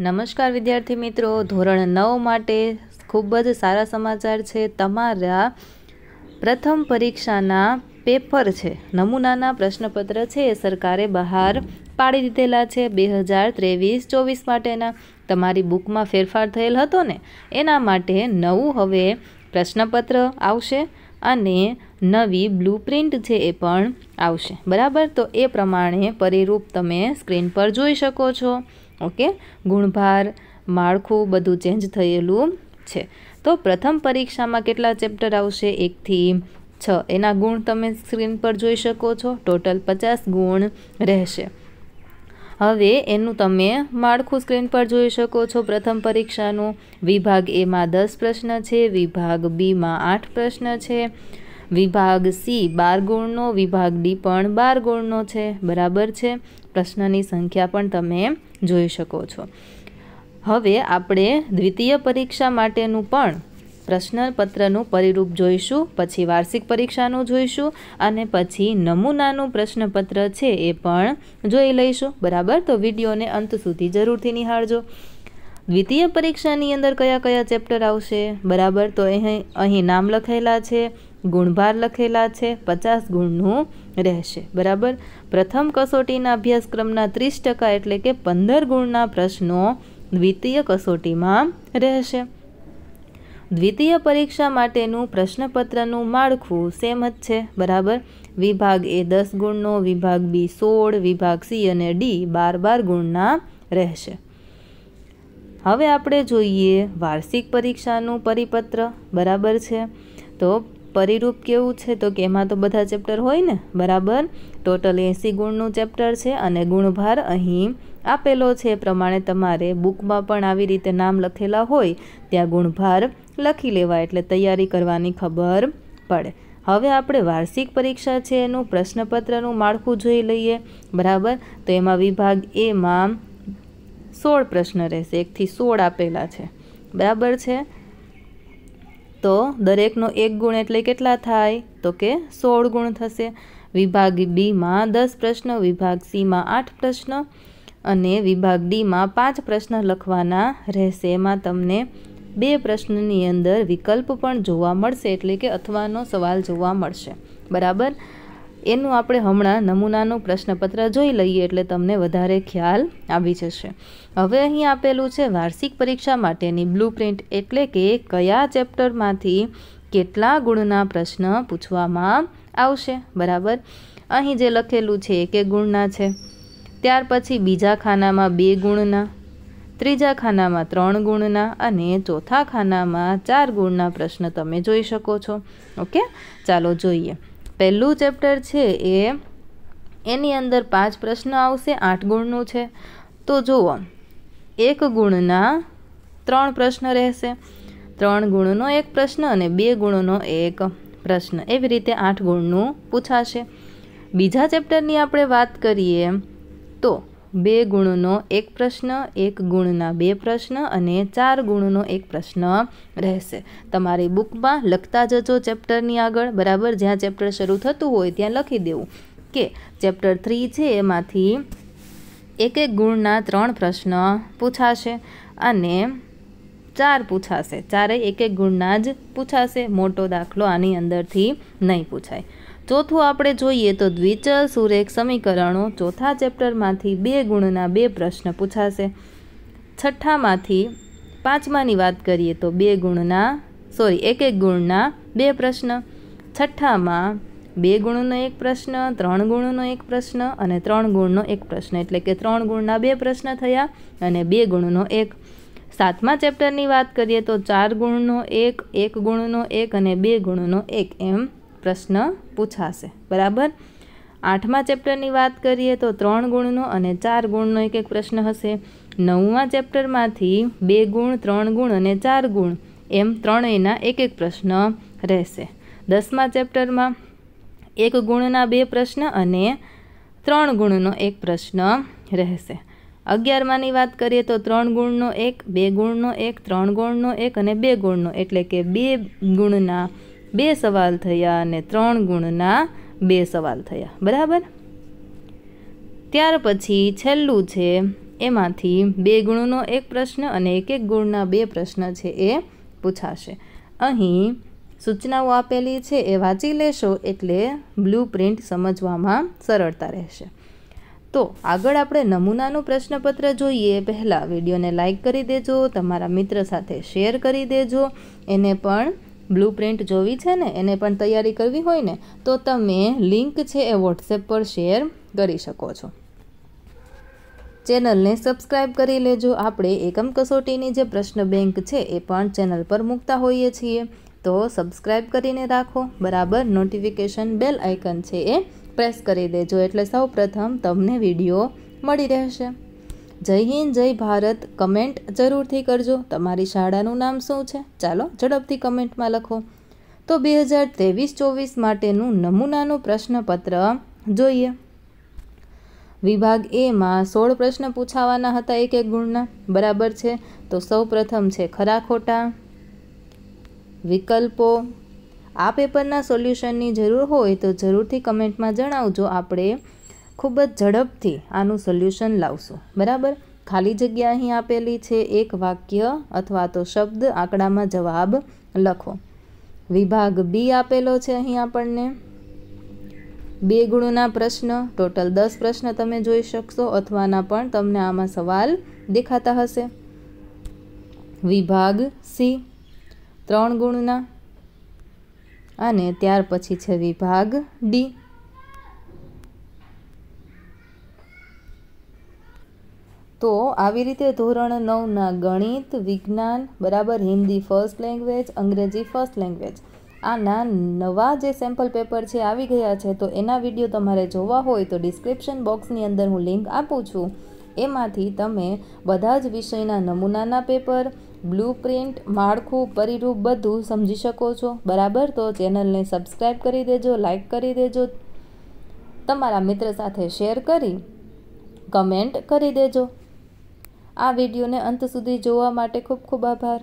નમસ્કાર વિદ્યાર્થી મિત્રો ધોરણ નવ માટે ખૂબ જ સારા સમાચાર છે તમારા પ્રથમ પરીક્ષાના પેપર છે નમૂનાના પ્રશ્નપત્ર છે એ સરકારે બહાર પાડી દીધેલા છે બે હજાર ત્રેવીસ ચોવીસ માટેના તમારી બુકમાં ફેરફાર થયેલ હતો ને એના માટે નવું હવે પ્રશ્નપત્ર આવશે અને નવી બ્લુ પ્રિન્ટ છે એ પણ આવશે બરાબર તો એ પ્રમાણે પરિરૂપ તમે સ્ક્રીન પર જોઈ શકો છો ઓકે ગુણભાર માળખું બધું ચેન્જ થયેલું છે તો પ્રથમ પરીક્ષામાં કેટલા ચેપ્ટર આવશે એકથી છ એના ગુણ તમે સ્ક્રીન પર જોઈ શકો છો ટોટલ પચાસ ગુણ રહેશે હવે એનું તમે માળખું સ્ક્રીન પર જોઈ શકો છો પ્રથમ પરીક્ષાનું વિભાગ એમાં દસ પ્રશ્ન છે વિભાગ બીમાં આઠ પ્રશ્ન છે વિભાગ સી બાર ગુણનો વિભાગ ડી પણ બાર ગુણનો છે બરાબર છે પ્રશ્નની સંખ્યા પણ તમે જોઈ શકો છો હવે આપણે દ્વિતીય પરીક્ષા માટેનું પણ પ્રશ્નપત્રનું પરિરૂપ જોઈશું પછી વાર્ષિક પરીક્ષાનું જોઈશું અને પછી નમૂનાનું પ્રશ્નપત્ર છે એ પણ જોઈ લઈશું બરાબર તો વિડીયોને અંત સુધી જરૂરથી નિહાળજો દ્વિતીય પરીક્ષાની અંદર કયા કયા ચેપ્ટર આવશે બરાબર તો અહીં અહીં નામ લખેલા છે ગુણભાર લખેલા છે પચાસ ગુણનું રહેશે બરાબર પ્રથમ કસોટીના અભ્યાસક્રમના ત્રીસ ટકા એટલે કે પંદર ગુણના પ્રશ્નો દ્વિતીય કસોટીમાં રહેશે દ્વિતીય પરીક્ષા માટેનું પ્રશ્નપત્રનું માળખું સેમ જ છે બરાબર વિભાગ એ દસ ગુણનો વિભાગ બી સોળ વિભાગ સી અને ડી બાર બાર ગુણના રહેશે હવે આપણે જોઈએ વાર્ષિક પરીક્ષાનું પરિપત્ર બરાબર છે તો પરિરૂપ કેવું છે તો કે એમાં તો બધા ચેપ્ટર હોય ને બરાબર ટોટલ એંસી ગુણનું ચેપ્ટર છે અને ગુણભાર અહીં આપેલો છે એ પ્રમાણે તમારે બુકમાં પણ આવી રીતે નામ લખેલા હોય ત્યાં ગુણભાર લખી લેવા એટલે તૈયારી કરવાની ખબર પડે હવે આપણે વાર્ષિક પરીક્ષા છે એનું પ્રશ્નપત્રનું માળખું જોઈ લઈએ બરાબર તો એમાં વિભાગ એમાં સોળ પ્રશ્ન રહેશે એકથી સોળ આપેલા છે બરાબર છે તો દરેકનો એક ગુણ એટલે કેટલા થાય તો કે સોળ ગુણ થશે વિભાગ બીમાં દસ પ્રશ્ન વિભાગ સીમાં આઠ પ્રશ્ન અને વિભાગ ડીમાં પાંચ પ્રશ્ન લખવાના રહેશે એમાં તમને બે પ્રશ્નની અંદર વિકલ્પ પણ જોવા મળશે એટલે કે અથવાનો સવાલ જોવા મળશે બરાબર એનું આપણે હમણાં નમૂનાનું પ્રશ્નપત્ર જોઈ લઈએ એટલે તમને વધારે ખ્યાલ આવી જશે હવે અહીં આપેલું છે વાર્ષિક પરીક્ષા માટેની બ્લુ એટલે કે કયા ચેપ્ટરમાંથી કેટલા ગુણના પ્રશ્ન પૂછવામાં આવશે બરાબર અહીં જે લખેલું છે એક ગુણના છે ત્યાર પછી બીજા ખાનામાં બે ગુણના ત્રીજા ખાનામાં ત્રણ ગુણના અને ચોથા ખાનામાં ચાર ગુણના પ્રશ્ન તમે જોઈ શકો છો ઓકે ચાલો જોઈએ પહેલું ચેપ્ટર છે એ એની અંદર પાંચ પ્રશ્ન આવશે આઠ ગુણનું છે તો જુઓ એક ગુણના ત્રણ પ્રશ્ન રહેશે ત્રણ ગુણનો એક પ્રશ્ન અને બે ગુણનો એક પ્રશ્ન એવી રીતે આઠ ગુણનું પૂછાશે બીજા ચેપ્ટરની આપણે વાત કરીએ તો બે ગુણનો એક પ્રશ્ન એક ગુણના બે પ્રશ્ન અને ચાર ગુણનો એક પ્રશ્ન રહેશે તમારી બુકમાં લખતા જજો ચેપ્ટરની આગળ બરાબર જ્યાં ચેપ્ટર શરૂ થતું હોય ત્યાં લખી દેવું કે ચેપ્ટર થ્રી છે એમાંથી એક એક ગુણના ત્રણ પ્રશ્ન પૂછાશે અને ચાર પૂછાશે ચારેય એક એક ગુણના જ પૂછાશે મોટો દાખલો આની અંદરથી નહીં પૂછાય ચોથું આપણે જોઈએ તો દ્વિચલ સુરેખ સમીકરણો ચોથા ચેપ્ટરમાંથી બે ગુણના બે પ્રશ્ન પૂછાશે છઠ્ઠામાંથી પાંચમાની વાત કરીએ તો બે ગુણના સોરી એક એક ગુણના બે પ્રશ્ન છઠ્ઠામાં બે ગુણનો એક પ્રશ્ન ત્રણ ગુણનો એક પ્રશ્ન અને ત્રણ ગુણનો એક પ્રશ્ન એટલે કે ત્રણ ગુણના બે પ્રશ્ન થયા અને બે ગુણનો એક સાતમા ચેપ્ટરની વાત કરીએ તો ચાર ગુણનો એક એક ગુણનો એક અને બે ગુણનો એક એમ પ્રશ્ન પૂછાશે બરાબર આઠમા ચેપ્ટરની વાત કરીએ તો ત્રણ ગુણનો અને ચાર ગુણનો એક એક પ્રશ્ન હશે નવમા ચેપ્ટરમાંથી બે ગુણ ત્રણ ગુણ અને ચાર ગુણ એમ ત્રણેયના એક એક પ્રશ્ન રહેશે દસમા ચેપ્ટરમાં એક ગુણના બે પ્રશ્ન અને ત્રણ ગુણનો એક પ્રશ્ન રહેશે અગિયારમાંની વાત કરીએ તો ત્રણ ગુણનો એક બે ગુણનો એક ત્રણ ગુણનો એક અને બે ગુણનો એટલે કે બે ગુણના બે સવાલ થયા અને ત્રણ ગુણના બે સવાલ થયા બરાબર ત્યાર પછી છેલ્લું છે એમાંથી બે ગુણનો એક પ્રશ્ન અને એક એક ગુણના બે પ્રશ્ન છે એ પૂછાશે અહીં સૂચનાઓ આપેલી છે એ વાંચી લેશો એટલે બ્લુ પ્રિન્ટ સમજવામાં સરળતા રહેશે તો આગળ આપણે નમૂનાનું પ્રશ્નપત્ર જોઈએ પહેલાં વિડીયોને લાઇક કરી દેજો તમારા મિત્ર સાથે શેર કરી દેજો એને પણ બ્લુ પ્રિન્ટ જોવી છે ને એને પણ તૈયારી કરવી હોય ને તો તમે લિંક છે એ વોટ્સએપ પર શેર કરી શકો છો ચેનલને સબસ્ક્રાઇબ કરી લેજો આપણે એકમ કસોટીની જે પ્રશ્ન બેંક છે એ પણ ચેનલ પર મૂકતા હોઈએ છીએ તો સબસ્ક્રાઇબ કરીને રાખો બરાબર નોટિફિકેશન બેલ આઇકન છે એ પ્રેસ કરી દેજો એટલે સૌ પ્રથમ તમને વિડીયો મળી રહેશે જય હિન્દ જય ભારત કમેન્ટ જરૂરથી કરજો તમારી શાળાનું નામ શું છે ચાલો ઝડપથી કમેન્ટમાં લખો તો બે હજાર ત્રેવીસ ચોવીસ માટેનું નમૂનાનું પ્રશ્નપત્ર જોઈએ વિભાગ એમાં સોળ પ્રશ્ન પૂછાવાના હતા એક એક ગુણના બરાબર છે તો સૌ પ્રથમ છે ખરા ખોટા વિકલ્પો આ પેપરના સોલ્યુશનની જરૂર હોય તો જરૂરથી કમેન્ટમાં જણાવજો આપણે ખૂબ જ ઝડપથી આનું સોલ્યુશન લાવશું બરાબર ખાલી જગ્યા અહીં આપેલી છે એક વાક્ય અથવા તો શબ્દ આંકડામાં જવાબ લખો વિભાગ બી આપેલો છે અહીં આપણને બે ગુણના પ્રશ્ન ટોટલ દસ પ્રશ્ન તમે જોઈ શકશો અથવાના પણ તમને આમાં સવાલ દેખાતા હશે વિભાગ સી ત્રણ ગુણના અને ત્યાર પછી છે વિભાગ ડી તો આવી રીતે ધોરણ નવના ગણિત વિજ્ઞાન બરાબર હિન્દી ફર્સ્ટ લેંગ્વેજ અંગ્રેજી ફર્સ્ટ લેંગ્વેજ આના નવા જે સેમ્પલ પેપર છે આવી ગયા છે તો એના વિડીયો તમારે જોવા હોય તો ડિસ્ક્રિપ્શન બોક્સની અંદર હું લિંક આપું છું એમાંથી તમે બધા જ વિષયના નમૂનાના પેપર બ્લુ પ્રિન્ટ માળખું પરિરૂપ બધું સમજી શકો છો બરાબર તો ચેનલને સબસ્ક્રાઈબ કરી દેજો લાઇક કરી દેજો તમારા મિત્ર સાથે શેર કરી કમેન્ટ કરી દેજો આ વિડીયોને અંત સુધી જોવા માટે ખૂબ ખૂબ આભાર